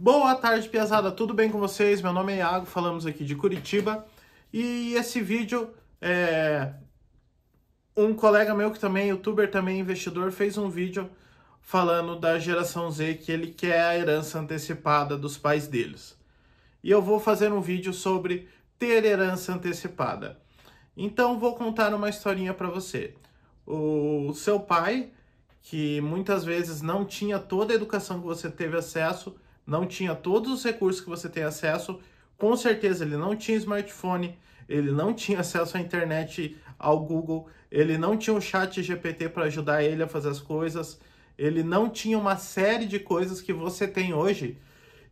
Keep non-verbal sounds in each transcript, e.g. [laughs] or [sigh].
Boa tarde, Piazada. Tudo bem com vocês? Meu nome é Iago, falamos aqui de Curitiba. E esse vídeo é... Um colega meu que também é youtuber, também é investidor, fez um vídeo falando da geração Z que ele quer a herança antecipada dos pais deles. E eu vou fazer um vídeo sobre ter herança antecipada. Então vou contar uma historinha para você. O seu pai, que muitas vezes não tinha toda a educação que você teve acesso, não tinha todos os recursos que você tem acesso. Com certeza ele não tinha smartphone, ele não tinha acesso à internet, ao Google, ele não tinha o um chat GPT para ajudar ele a fazer as coisas, ele não tinha uma série de coisas que você tem hoje.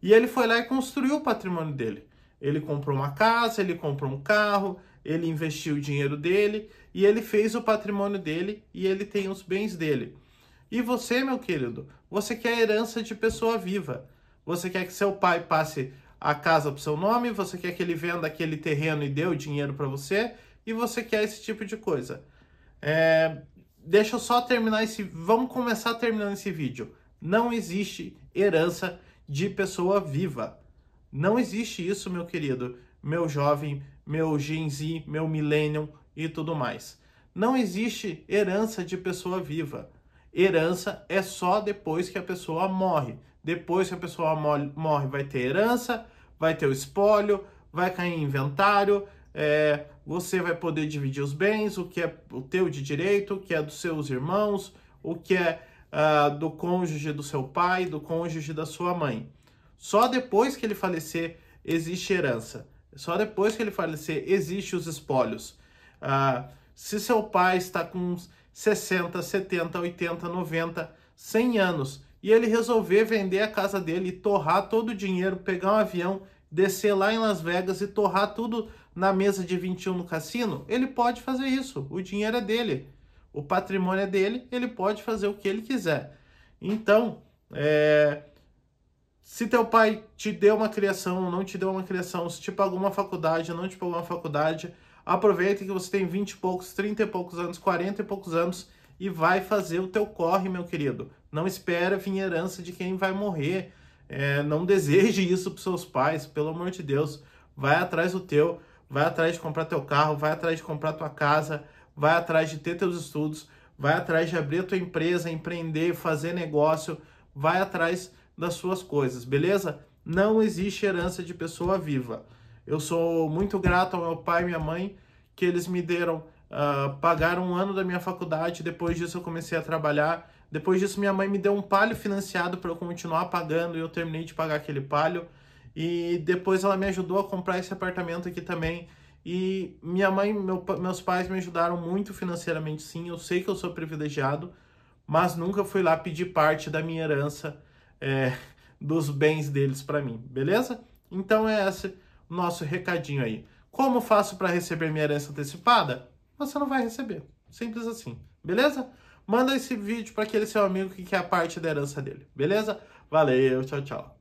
E ele foi lá e construiu o patrimônio dele. Ele comprou uma casa, ele comprou um carro, ele investiu o dinheiro dele e ele fez o patrimônio dele e ele tem os bens dele. E você, meu querido, você quer é a herança de pessoa viva. Você quer que seu pai passe a casa para o seu nome, você quer que ele venda aquele terreno e dê o dinheiro para você, e você quer esse tipo de coisa. É, deixa eu só terminar esse. Vamos começar terminando esse vídeo. Não existe herança de pessoa viva. Não existe isso, meu querido, meu jovem, meu Gen Z, meu Millennium e tudo mais. Não existe herança de pessoa viva. Herança é só depois que a pessoa morre. Depois que a pessoa morre, vai ter herança, vai ter o espólio, vai cair em inventário, é, você vai poder dividir os bens, o que é o teu de direito, o que é dos seus irmãos, o que é uh, do cônjuge do seu pai, do cônjuge da sua mãe. Só depois que ele falecer existe herança. Só depois que ele falecer existe os espólios. Uh, se seu pai está com 60, 70, 80, 90, 100 anos e ele resolver vender a casa dele e torrar todo o dinheiro, pegar um avião, descer lá em Las Vegas e torrar tudo na mesa de 21 no cassino, ele pode fazer isso. O dinheiro é dele, o patrimônio é dele, ele pode fazer o que ele quiser. Então, é, se teu pai te deu uma criação ou não te deu uma criação, se te pagou uma faculdade ou não te pagou uma faculdade, aproveita que você tem 20 e poucos, 30 e poucos anos, 40 e poucos anos e vai fazer o teu corre, meu querido. Não espera vir herança de quem vai morrer. É, não deseje isso para seus pais, pelo amor de Deus. Vai atrás do teu, vai atrás de comprar teu carro, vai atrás de comprar tua casa, vai atrás de ter teus estudos, vai atrás de abrir tua empresa, empreender, fazer negócio, vai atrás das suas coisas, beleza? Não existe herança de pessoa viva. Eu sou muito grato ao meu pai e minha mãe que eles me deram uh, pagaram um ano da minha faculdade, depois disso eu comecei a trabalhar. Depois disso, minha mãe me deu um palho financiado para eu continuar pagando e eu terminei de pagar aquele palho. E depois ela me ajudou a comprar esse apartamento aqui também. E minha mãe, meu, meus pais me ajudaram muito financeiramente, sim. Eu sei que eu sou privilegiado, mas nunca fui lá pedir parte da minha herança, é, [laughs] dos bens deles para mim, beleza? Então é esse nosso recadinho aí. Como faço para receber minha herança antecipada? você não vai receber. Simples assim, beleza? Manda esse vídeo para aquele seu amigo que quer a parte da herança dele, beleza? Valeu, tchau, tchau.